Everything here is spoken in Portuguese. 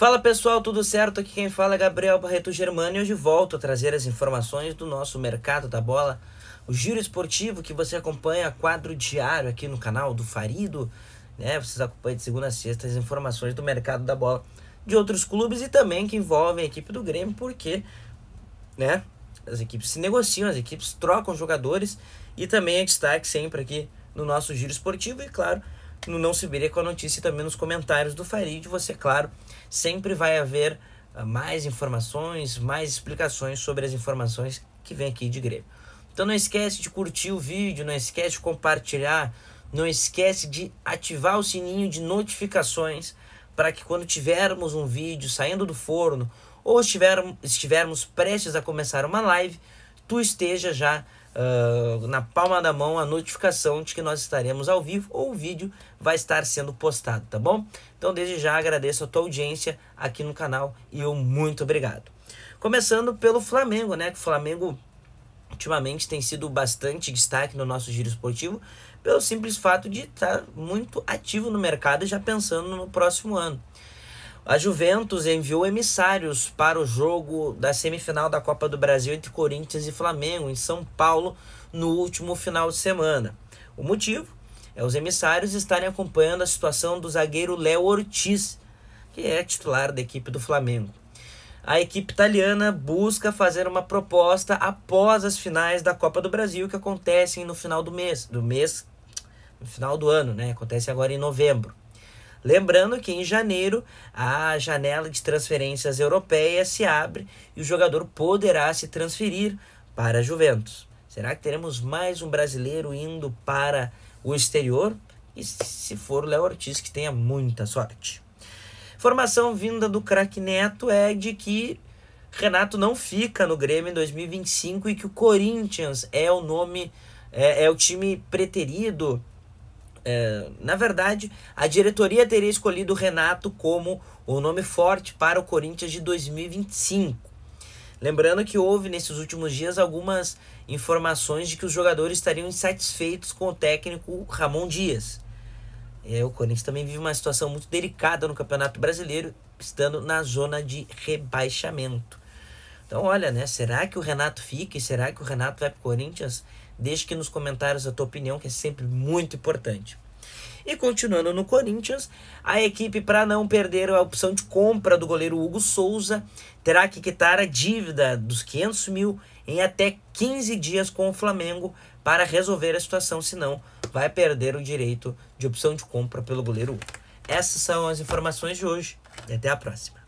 Fala pessoal, tudo certo? Aqui quem fala é Gabriel Barreto Germano e hoje volto a trazer as informações do nosso mercado da bola, o giro esportivo que você acompanha quadro diário aqui no canal do Farido, né? Vocês acompanham de segunda a sexta as informações do mercado da bola de outros clubes e também que envolvem a equipe do Grêmio, porque, né? As equipes se negociam, as equipes trocam jogadores e também é destaque sempre aqui no nosso giro esportivo e claro no Não se Sibirê com a notícia e também nos comentários do Farid. Você, claro, sempre vai haver ah, mais informações, mais explicações sobre as informações que vem aqui de Grêmio. Então não esquece de curtir o vídeo, não esquece de compartilhar, não esquece de ativar o sininho de notificações para que quando tivermos um vídeo saindo do forno ou estivermos, estivermos prestes a começar uma live, tu esteja já ah, na palma da mão a notificação de que nós estaremos ao vivo ou o vídeo vai estar sendo postado, tá bom? Então, desde já agradeço a tua audiência aqui no canal e eu muito obrigado. Começando pelo Flamengo, né? Que o Flamengo ultimamente tem sido bastante destaque no nosso giro esportivo pelo simples fato de estar muito ativo no mercado já pensando no próximo ano. A Juventus enviou emissários para o jogo da semifinal da Copa do Brasil entre Corinthians e Flamengo em São Paulo no último final de semana. O motivo é os emissários estarem acompanhando a situação do zagueiro Léo Ortiz, que é titular da equipe do Flamengo. A equipe italiana busca fazer uma proposta após as finais da Copa do Brasil que acontecem no final do mês, do mês, no final do ano, né? Acontece agora em novembro. Lembrando que em janeiro a janela de transferências europeia se abre e o jogador poderá se transferir para a Juventus. Será que teremos mais um brasileiro indo para o exterior? E se for o Léo Ortiz, que tenha muita sorte. Formação vinda do craque Neto é de que Renato não fica no Grêmio em 2025 e que o Corinthians é o nome, é, é o time preterido é, na verdade, a diretoria teria escolhido o Renato como o nome forte para o Corinthians de 2025. Lembrando que houve nesses últimos dias algumas informações de que os jogadores estariam insatisfeitos com o técnico Ramon Dias. É, o Corinthians também vive uma situação muito delicada no Campeonato Brasileiro, estando na zona de rebaixamento. Então, olha, né? Será que o Renato fica e será que o Renato vai para o Corinthians? Deixe aqui nos comentários a tua opinião, que é sempre muito importante. E continuando no Corinthians, a equipe, para não perder é a opção de compra do goleiro Hugo Souza, terá que quitar a dívida dos 500 mil em até 15 dias com o Flamengo para resolver a situação, senão vai perder o direito de opção de compra pelo goleiro Hugo. Essas são as informações de hoje e até a próxima.